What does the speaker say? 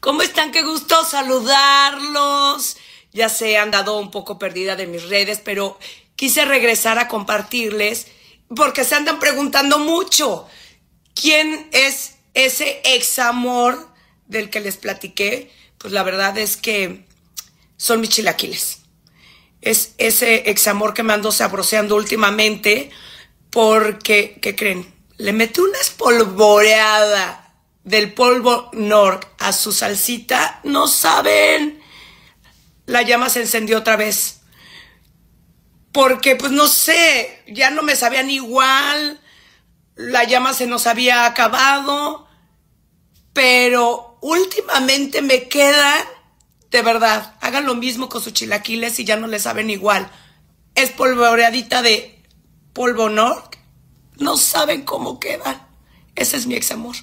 ¿Cómo están? Qué gusto saludarlos. Ya se han dado un poco perdida de mis redes, pero quise regresar a compartirles porque se andan preguntando mucho quién es ese ex amor del que les platiqué. Pues la verdad es que son mis chilaquiles. Es ese ex amor que me ando sabroseando últimamente porque, ¿qué creen? Le metí una espolvoreada del polvo Nork a su salsita, no saben. La llama se encendió otra vez. Porque, pues no sé, ya no me sabían igual. La llama se nos había acabado. Pero últimamente me quedan, de verdad, hagan lo mismo con sus chilaquiles y ya no le saben igual. Es polvoreadita de polvo Nork. No saben cómo quedan. Ese es mi ex amor.